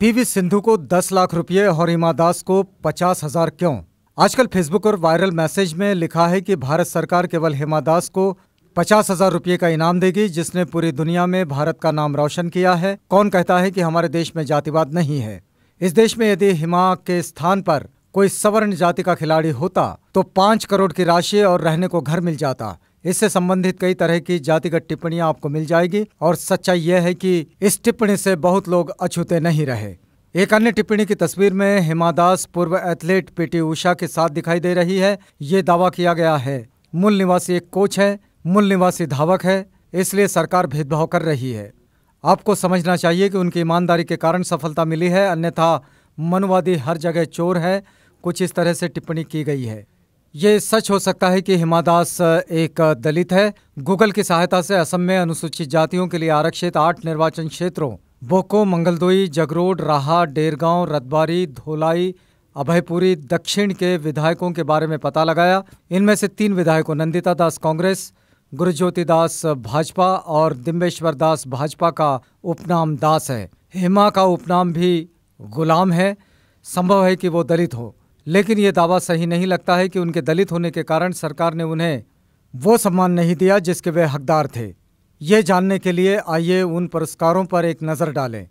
PV Sindhu को 10 लाख रुपए और हिमा दास को पचास हजार क्यों आजकल फेसबुक और वायरल मैसेज में लिखा है कि भारत सरकार केवल हिमा दास को पचास हजार रुपये का इनाम देगी जिसने पूरी दुनिया में भारत का नाम रोशन किया है कौन कहता है कि हमारे देश में जातिवाद नहीं है इस देश में यदि हिमा के स्थान पर कोई सवर्ण जाति का खिलाड़ी होता तो पाँच करोड़ की राशि और रहने को घर मिल जाता इससे संबंधित कई तरह की जातिगत टिप्पणियां आपको मिल जाएगी और सच्चाई यह है कि इस टिप्पणी से बहुत लोग अछूते नहीं रहे एक अन्य टिप्पणी की तस्वीर में हिमा दास पूर्व एथलीट पीटी उषा के साथ दिखाई दे रही है ये दावा किया गया है मूल निवासी एक कोच है मूल निवासी धावक है इसलिए सरकार भेदभाव कर रही है आपको समझना चाहिए कि उनकी ईमानदारी के कारण सफलता मिली है अन्यथा मनुवादी हर जगह चोर है कुछ इस तरह से टिप्पणी की गई है ये सच हो सकता है कि हिमा दास एक दलित है गूगल की सहायता से असम में अनुसूचित जातियों के लिए आरक्षित आठ निर्वाचन क्षेत्रों बोको मंगलदोई जगरोड राहा डेरगांव रतबारी धोलाई अभयपुरी दक्षिण के विधायकों के बारे में पता लगाया इनमें से तीन विधायकों नंदिता दास कांग्रेस गुरुज्योति दास भाजपा और दिम्बेश्वर दास भाजपा का उपनाम दास है हेमा का उपनाम भी गुलाम है संभव है कि वो दलित हो लेकिन ये दावा सही नहीं लगता है कि उनके दलित होने के कारण सरकार ने उन्हें वो सम्मान नहीं दिया जिसके वे हकदार थे ये जानने के लिए आइए उन पुरस्कारों पर एक नज़र डालें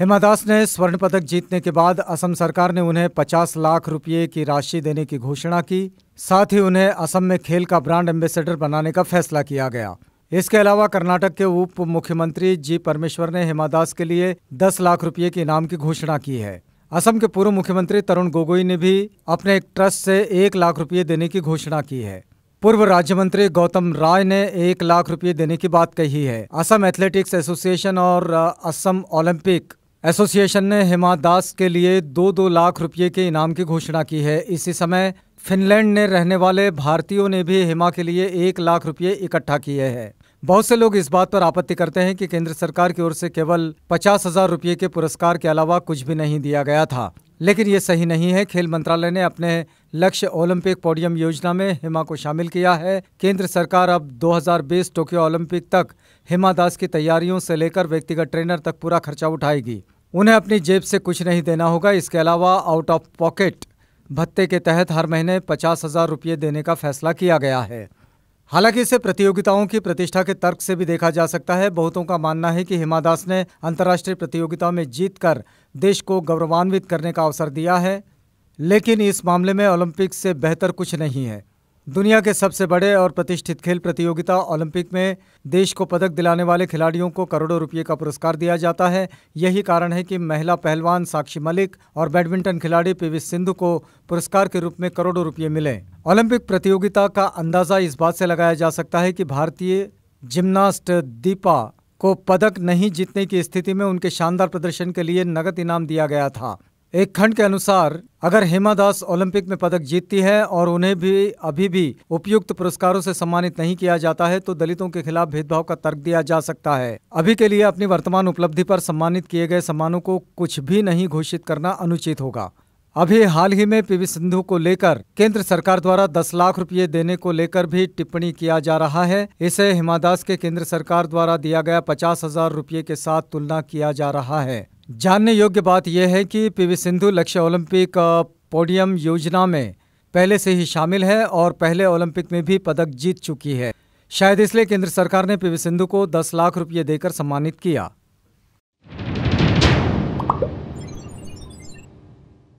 हेमादास ने स्वर्ण पदक जीतने के बाद असम सरकार ने उन्हें 50 लाख रुपये की राशि देने की घोषणा की साथ ही उन्हें असम में खेल का ब्रांड एम्बेसडर बनाने का फैसला किया गया इसके अलावा कर्नाटक के उप मुख्यमंत्री जी परमेश्वर ने हेमादास के लिए 10 लाख रुपये के इनाम की घोषणा की है असम के पूर्व मुख्यमंत्री तरुण गोगोई ने भी अपने एक ट्रस्ट से एक लाख रुपये देने की घोषणा की है पूर्व राज्य मंत्री गौतम राय ने एक लाख रुपये देने की बात कही है असम एथलेटिक्स एसोसिएशन और असम ओलंपिक एसोसिएशन ने हिमा दास के लिए दो दो लाख रुपये के इनाम की घोषणा की है इसी समय फिनलैंड में रहने वाले भारतीयों ने भी हिमा के लिए एक लाख रुपये इकट्ठा किए हैं बहुत से लोग इस बात पर आपत्ति करते हैं कि केंद्र सरकार की ओर से केवल पचास हजार रुपये के पुरस्कार के अलावा कुछ भी नहीं दिया गया था लेकिन ये सही नहीं है खेल मंत्रालय ने अपने लक्ष्य ओलंपिक पोडियम योजना में हिमा को शामिल किया है केंद्र सरकार अब 2020 टोक्यो ओलंपिक तक हिमा दास की तैयारियों से लेकर व्यक्तिगत ट्रेनर तक पूरा खर्चा उठाएगी उन्हें अपनी जेब से कुछ नहीं देना होगा इसके अलावा आउट ऑफ पॉकेट भत्ते के तहत हर महीने पचास हजार रुपये देने का फैसला किया गया है हालांकि इसे प्रतियोगिताओं की प्रतिष्ठा के तर्क से भी देखा जा सकता है बहुतों का मानना है कि हिमा दास ने अंतर्राष्ट्रीय प्रतियोगिता में जीतकर देश को गौरवान्वित करने का अवसर दिया है लेकिन इस मामले में ओलंपिक से बेहतर कुछ नहीं है दुनिया के सबसे बड़े और प्रतिष्ठित खेल प्रतियोगिता ओलंपिक में देश को पदक दिलाने वाले खिलाड़ियों को करोड़ों रुपये का पुरस्कार दिया जाता है यही कारण है कि महिला पहलवान साक्षी मलिक और बैडमिंटन खिलाड़ी पीवी सिंधु को पुरस्कार के रूप में करोड़ों रुपये मिले ओलंपिक प्रतियोगिता का अंदाजा इस बात से लगाया जा सकता है कि भारतीय जिम्नास्ट दीपा को पदक नहीं जीतने की स्थिति में उनके शानदार प्रदर्शन के लिए नगद इनाम दिया गया था एक खंड के अनुसार अगर हेमा दास ओलंपिक में पदक जीतती है और उन्हें भी अभी भी उपयुक्त पुरस्कारों से सम्मानित नहीं किया जाता है तो दलितों के खिलाफ भेदभाव का तर्क दिया जा सकता है अभी के लिए अपनी वर्तमान उपलब्धि पर सम्मानित किए गए सम्मानों को कुछ भी नहीं घोषित करना अनुचित होगा अभी हाल ही में पीवी सिंधु को लेकर केंद्र सरकार द्वारा दस लाख रुपए देने को लेकर भी टिप्पणी किया जा रहा है इसे हिमादास के केंद्र सरकार द्वारा दिया गया पचास हजार रुपये के साथ तुलना किया जा रहा है जानने योग्य बात यह है कि पीवी सिंधु लक्ष्य ओलंपिक पोडियम योजना में पहले से ही शामिल है और पहले ओलंपिक में भी पदक जीत चुकी है शायद इसलिए केंद्र सरकार ने पीवी सिंधु को 10 लाख रुपये देकर सम्मानित किया